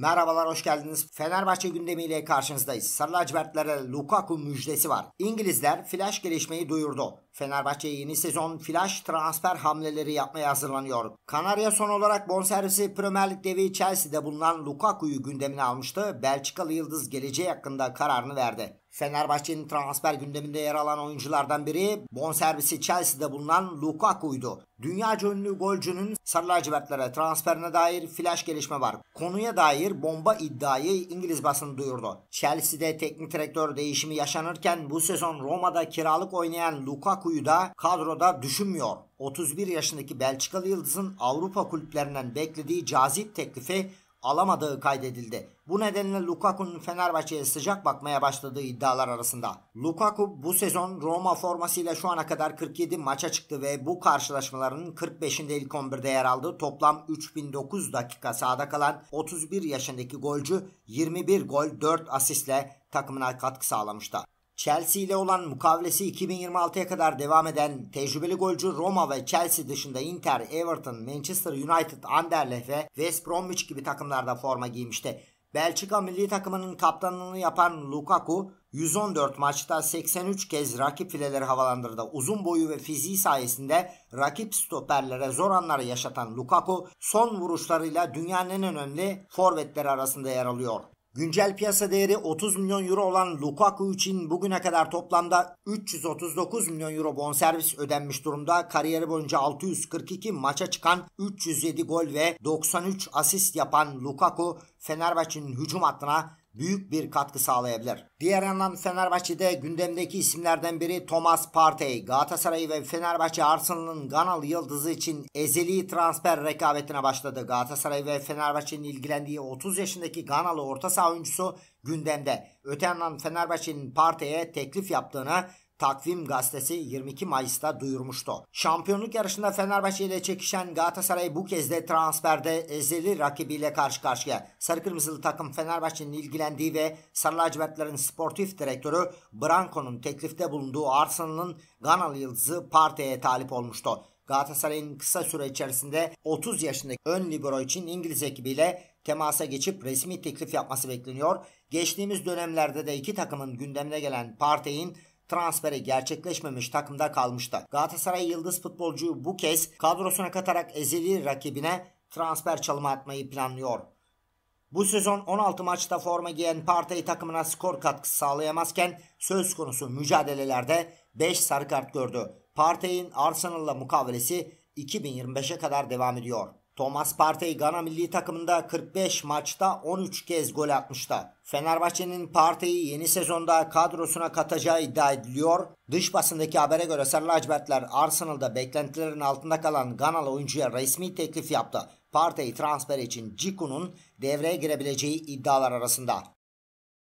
Merhabalar hoş geldiniz. Fenerbahçe gündemiyle karşınızdayız. Sarı lacivertlere Lukaku müjdesi var. İngilizler flash gelişmeyi duyurdu. Fenerbahçe yeni sezon flash transfer hamleleri yapmaya hazırlanıyor. Kanarya son olarak bonservisi Premier Lig devi Chelsea'de bulunan Lukaku'yu gündemine almıştı. Belçikalı Yıldız geleceği hakkında kararını verdi. Fenerbahçe'nin transfer gündeminde yer alan oyunculardan biri bonservisi Chelsea'de bulunan Lukaku'ydu. Dünya ünlü golcünün Sarı lacivertlere transferine dair flash gelişme var. Konuya dair bomba iddiayı İngiliz basını duyurdu. Chelsea'de teknik direktör değişimi yaşanırken bu sezon Roma'da kiralık oynayan Lukaku'yu da kadroda düşünmüyor. 31 yaşındaki Belçikalı yıldızın Avrupa kulüplerinden beklediği cazip teklifi alamadığı kaydedildi. Bu nedenle Lukaku'nun Fenerbahçe'ye sıcak bakmaya başladığı iddialar arasında. Lukaku bu sezon Roma formasıyla şu ana kadar 47 maça çıktı ve bu karşılaşmaların 45'inde ilk 11'de yer aldı. Toplam 3009 dakika sahada kalan 31 yaşındaki golcü 21 gol 4 asistle takımına katkı sağlamıştı. Chelsea ile olan mukavelesi 2026'ya kadar devam eden tecrübeli golcü Roma ve Chelsea dışında Inter, Everton, Manchester United, Anderlecht ve West Bromwich gibi takımlarda forma giymişti. Belçika milli takımının kaptanlığını yapan Lukaku 114 maçta 83 kez rakip fileleri havalandırdı. Uzun boyu ve fiziği sayesinde rakip stoperlere zor anlar yaşatan Lukaku son vuruşlarıyla dünyanın en önemli forvetleri arasında yer alıyor. Güncel piyasa değeri 30 milyon euro olan Lukaku için bugüne kadar toplamda 339 milyon euro bonservis ödenmiş durumda. Kariyeri boyunca 642 maça çıkan 307 gol ve 93 asist yapan Lukaku Fenerbahçe'nin hücum hattına büyük bir katkı sağlayabilir. Diğer yandan Fenerbahçe'de gündemdeki isimlerden biri Thomas Partey. Galatasaray ve Fenerbahçe Arsenal'ın Ganalı yıldızı için ezeli transfer rekabetine başladı. Galatasaray ve Fenerbahçe'nin ilgilendiği 30 yaşındaki Ganalı orta saha oyuncusu gündemde. Öte yandan Fenerbahçe'nin Partey'e teklif yaptığını Takvim gazetesi 22 Mayıs'ta duyurmuştu. Şampiyonluk yarışında Fenerbahçe ile çekişen Galatasaray bu kez de transferde ezeli rakibiyle karşı karşıya. Sarı Kırmızılı takım Fenerbahçe'nin ilgilendiği ve Sarı Lacivertlerin sportif direktörü Branko'nun teklifte bulunduğu Arsenal'ın Ganalı yıldızı Partey'e talip olmuştu. Galatasaray'ın kısa süre içerisinde 30 yaşındaki ön libero için İngiliz ekibiyle temasa geçip resmi teklif yapması bekleniyor. Geçtiğimiz dönemlerde de iki takımın gündemine gelen Partey'in transferi gerçekleşmemiş takımda kalmıştı. Galatasaray yıldız futbolcuyu bu kez kadrosuna katarak ezeli rakibine transfer çalımı atmayı planlıyor. Bu sezon 16 maçta forma giyen Partey takımına skor katkısı sağlayamazken söz konusu mücadelelerde 5 sarı kart gördü. Partey'in Arsenal'la mukavelesi 2025'e kadar devam ediyor. Thomas Partey Gana milli takımında 45 maçta 13 kez gol atmıştı. Fenerbahçe'nin Partey'i yeni sezonda kadrosuna katacağı iddia ediliyor. Dış basındaki habere göre Sarı Lacivertler Arsenal'da beklentilerin altında kalan Ganalı oyuncuya resmi teklif yaptı. Partey transfer için Ciku'nun devreye girebileceği iddialar arasında.